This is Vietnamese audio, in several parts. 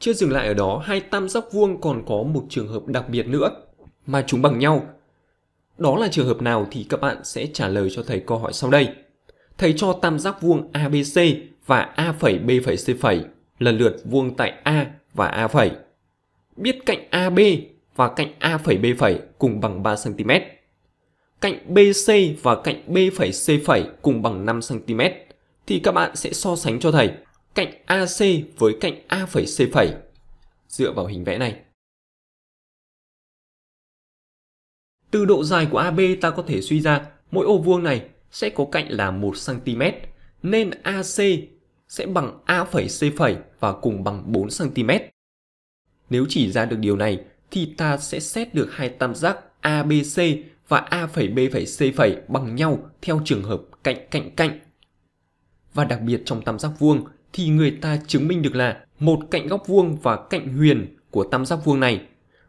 Chưa dừng lại ở đó, hai tam giác vuông còn có một trường hợp đặc biệt nữa mà chúng bằng nhau. Đó là trường hợp nào thì các bạn sẽ trả lời cho thầy câu hỏi sau đây. Thầy cho tam giác vuông ABC và A', B', C' lần lượt vuông tại A và A'. Biết cạnh AB và cạnh A', B' cùng bằng 3cm. Cạnh BC và cạnh B', C' cùng bằng 5cm thì các bạn sẽ so sánh cho thầy cạnh AC với cạnh A' C' dựa vào hình vẽ này. Từ độ dài của AB ta có thể suy ra mỗi ô vuông này sẽ có cạnh là 1cm nên AC sẽ bằng A' C' và cùng bằng 4cm. Nếu chỉ ra được điều này thì ta sẽ xét được hai tam giác ABC và A'B'C' bằng nhau theo trường hợp cạnh cạnh cạnh. Và đặc biệt trong tam giác vuông thì người ta chứng minh được là một cạnh góc vuông và cạnh huyền của tam giác vuông này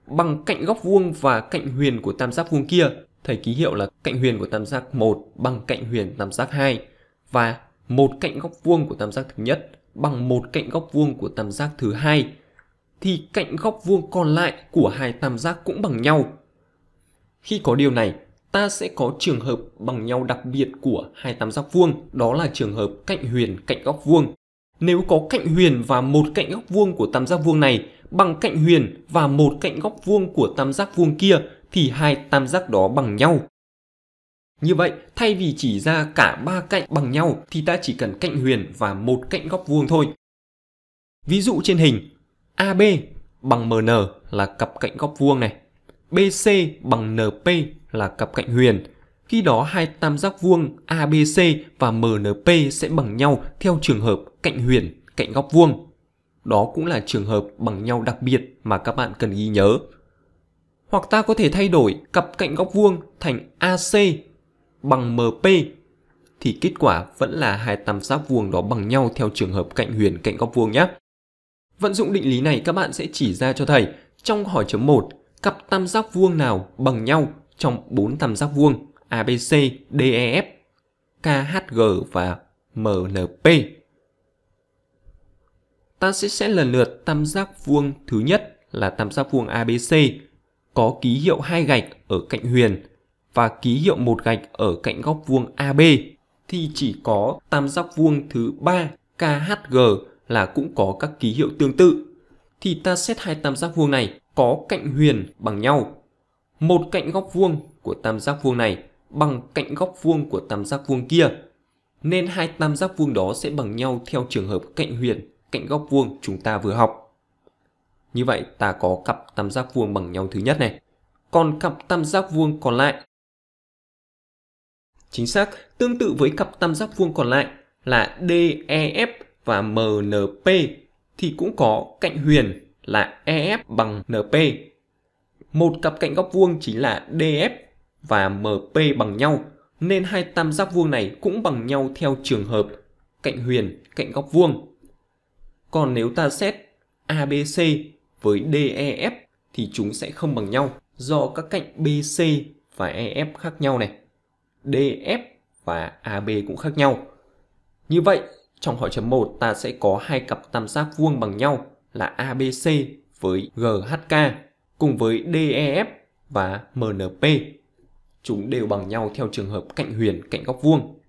bằng cạnh góc vuông và cạnh huyền của tam giác vuông kia. Thầy ký hiệu là cạnh huyền của tam giác 1 bằng cạnh huyền tam giác 2 và một cạnh góc vuông của tam giác thứ nhất bằng một cạnh góc vuông của tam giác thứ hai thì cạnh góc vuông còn lại của hai tam giác cũng bằng nhau. Khi có điều này, ta sẽ có trường hợp bằng nhau đặc biệt của hai tam giác vuông, đó là trường hợp cạnh huyền cạnh góc vuông nếu có cạnh huyền và một cạnh góc vuông của tam giác vuông này bằng cạnh huyền và một cạnh góc vuông của tam giác vuông kia thì hai tam giác đó bằng nhau. Như vậy, thay vì chỉ ra cả ba cạnh bằng nhau thì ta chỉ cần cạnh huyền và một cạnh góc vuông thôi. Ví dụ trên hình, AB bằng MN là cặp cạnh góc vuông này, BC bằng NP là cặp cạnh huyền khi đó hai tam giác vuông ABC và MNP sẽ bằng nhau theo trường hợp cạnh huyền, cạnh góc vuông. Đó cũng là trường hợp bằng nhau đặc biệt mà các bạn cần ghi nhớ. Hoặc ta có thể thay đổi cặp cạnh góc vuông thành AC bằng MP thì kết quả vẫn là hai tam giác vuông đó bằng nhau theo trường hợp cạnh huyền cạnh góc vuông nhé. Vận dụng định lý này các bạn sẽ chỉ ra cho thầy trong hỏi chấm 1 cặp tam giác vuông nào bằng nhau trong bốn tam giác vuông ABC, DEF, KHG và MNP. Ta sẽ xét lần lượt tam giác vuông thứ nhất là tam giác vuông ABC có ký hiệu hai gạch ở cạnh huyền và ký hiệu một gạch ở cạnh góc vuông AB thì chỉ có tam giác vuông thứ ba KHG là cũng có các ký hiệu tương tự. Thì ta xét hai tam giác vuông này có cạnh huyền bằng nhau. Một cạnh góc vuông của tam giác vuông này bằng cạnh góc vuông của tam giác vuông kia. Nên hai tam giác vuông đó sẽ bằng nhau theo trường hợp cạnh huyền, cạnh góc vuông chúng ta vừa học. Như vậy ta có cặp tam giác vuông bằng nhau thứ nhất này. Còn cặp tam giác vuông còn lại Chính xác, tương tự với cặp tam giác vuông còn lại là DEF và MNP thì cũng có cạnh huyền là EF bằng NP. Một cặp cạnh góc vuông chính là DF e và MP bằng nhau, nên hai tam giác vuông này cũng bằng nhau theo trường hợp cạnh huyền, cạnh góc vuông. Còn nếu ta xét ABC với DEF thì chúng sẽ không bằng nhau do các cạnh BC và EF khác nhau này. DF e và AB cũng khác nhau. Như vậy, trong hỏi chấm 1 ta sẽ có hai cặp tam giác vuông bằng nhau là ABC với GHK cùng với DEF và MNP. Chúng đều bằng nhau theo trường hợp cạnh huyền, cạnh góc vuông.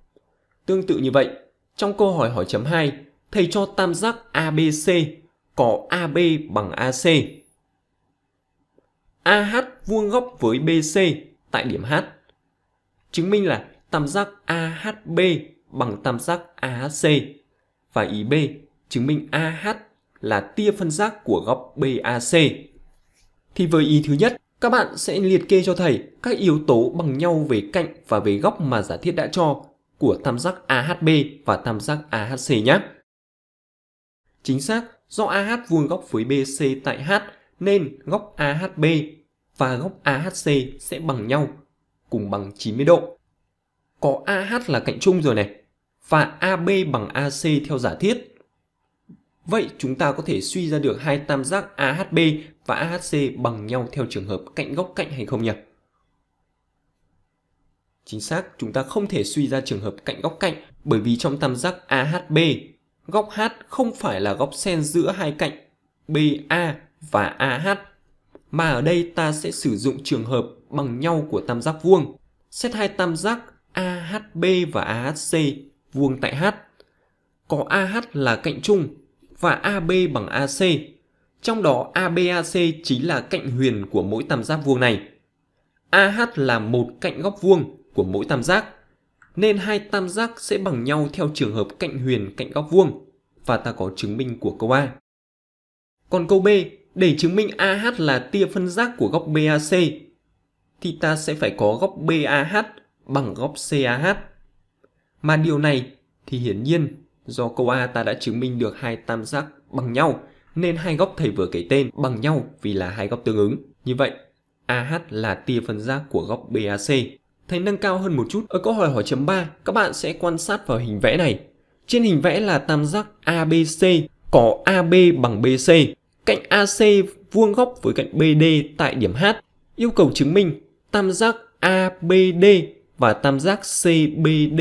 Tương tự như vậy, trong câu hỏi hỏi chấm 2, thầy cho tam giác ABC có AB bằng AC. AH vuông góc với BC tại điểm H. Chứng minh là tam giác AHB bằng tam giác AHC và ý B chứng minh AH là tia phân giác của góc BAC. Thì với ý thứ nhất, các bạn sẽ liệt kê cho thầy các yếu tố bằng nhau về cạnh và về góc mà giả thiết đã cho của tam giác AHB và tam giác AHC nhé. Chính xác, do AH vuông góc với BC tại H nên góc AHB và góc AHC sẽ bằng nhau, cùng bằng 90 độ. Có AH là cạnh chung rồi này, và AB bằng AC theo giả thiết Vậy chúng ta có thể suy ra được hai tam giác AHB và AHC bằng nhau theo trường hợp cạnh góc cạnh hay không nhỉ? Chính xác, chúng ta không thể suy ra trường hợp cạnh góc cạnh bởi vì trong tam giác AHB, góc H không phải là góc xen giữa hai cạnh BA và AH, mà ở đây ta sẽ sử dụng trường hợp bằng nhau của tam giác vuông. Xét hai tam giác AHB và AHC vuông tại H. Có AH là cạnh chung và AB bằng AC. Trong đó ABAC chính là cạnh huyền của mỗi tam giác vuông này. AH là một cạnh góc vuông của mỗi tam giác, nên hai tam giác sẽ bằng nhau theo trường hợp cạnh huyền cạnh góc vuông và ta có chứng minh của câu A. Còn câu B, để chứng minh AH là tia phân giác của góc BAC thì ta sẽ phải có góc BAH bằng góc CAH. Mà điều này thì hiển nhiên Do câu A ta đã chứng minh được hai tam giác bằng nhau, nên hai góc thầy vừa kể tên bằng nhau vì là hai góc tương ứng. Như vậy, AH là tia phân giác của góc BAC. Thầy nâng cao hơn một chút, ở câu hỏi hỏi chấm 3, các bạn sẽ quan sát vào hình vẽ này. Trên hình vẽ là tam giác ABC, có AB bằng BC, cạnh AC vuông góc với cạnh BD tại điểm H. Yêu cầu chứng minh tam giác ABD và tam giác CBD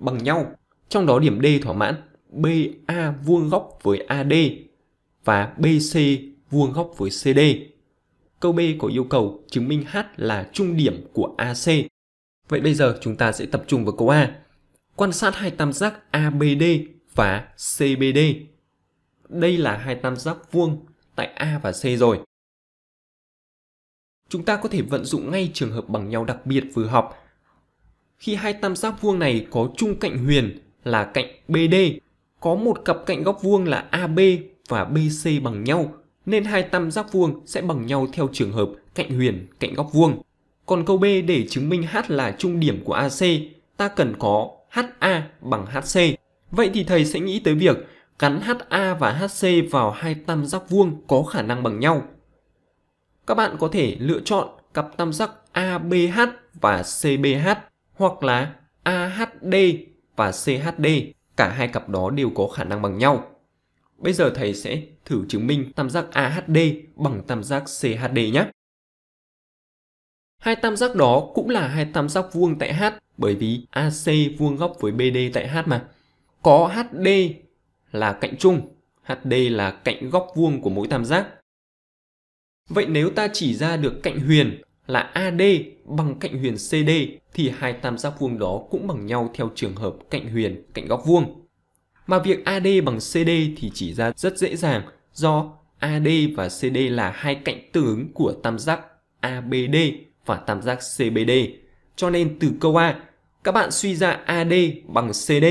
bằng nhau trong đó điểm D thỏa mãn BA vuông góc với AD và BC vuông góc với CD. Câu B có yêu cầu chứng minh H là trung điểm của AC. Vậy bây giờ chúng ta sẽ tập trung vào câu A. Quan sát hai tam giác ABD và CBD. Đây là hai tam giác vuông tại A và C rồi. Chúng ta có thể vận dụng ngay trường hợp bằng nhau đặc biệt vừa học. Khi hai tam giác vuông này có chung cạnh huyền là cạnh BD. Có một cặp cạnh góc vuông là AB và BC bằng nhau, nên hai tam giác vuông sẽ bằng nhau theo trường hợp cạnh huyền, cạnh góc vuông. Còn câu B để chứng minh H là trung điểm của AC, ta cần có HA bằng HC. Vậy thì thầy sẽ nghĩ tới việc gắn HA và HC vào hai tam giác vuông có khả năng bằng nhau. Các bạn có thể lựa chọn cặp tam giác ABH và CBH hoặc là AHD và CHD, cả hai cặp đó đều có khả năng bằng nhau. Bây giờ thầy sẽ thử chứng minh tam giác AHD bằng tam giác CHD nhé. Hai tam giác đó cũng là hai tam giác vuông tại H bởi vì AC vuông góc với BD tại H mà. Có HD là cạnh chung, HD là cạnh góc vuông của mỗi tam giác. Vậy nếu ta chỉ ra được cạnh huyền là AD bằng cạnh huyền CD thì hai tam giác vuông đó cũng bằng nhau theo trường hợp cạnh huyền, cạnh góc vuông. Mà việc AD bằng CD thì chỉ ra rất dễ dàng do AD và CD là hai cạnh tương ứng của tam giác ABD và tam giác CBD. Cho nên từ câu A, các bạn suy ra AD bằng CD.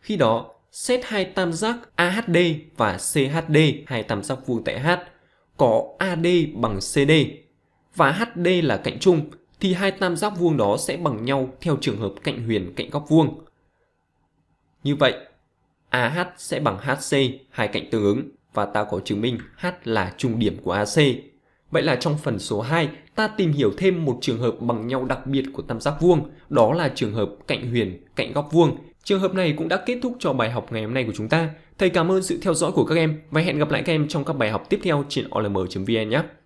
Khi đó, xét hai tam giác AHD và CHD, hai tam giác vuông tại H, có AD bằng CD và HD là cạnh chung thì hai tam giác vuông đó sẽ bằng nhau theo trường hợp cạnh huyền cạnh góc vuông. Như vậy, AH sẽ bằng HC, hai cạnh tương ứng và ta có chứng minh H là trung điểm của AC. Vậy là trong phần số 2, ta tìm hiểu thêm một trường hợp bằng nhau đặc biệt của tam giác vuông, đó là trường hợp cạnh huyền, cạnh góc vuông. Trường hợp này cũng đã kết thúc cho bài học ngày hôm nay của chúng ta. Thầy cảm ơn sự theo dõi của các em và hẹn gặp lại các em trong các bài học tiếp theo trên olm.vn nhé.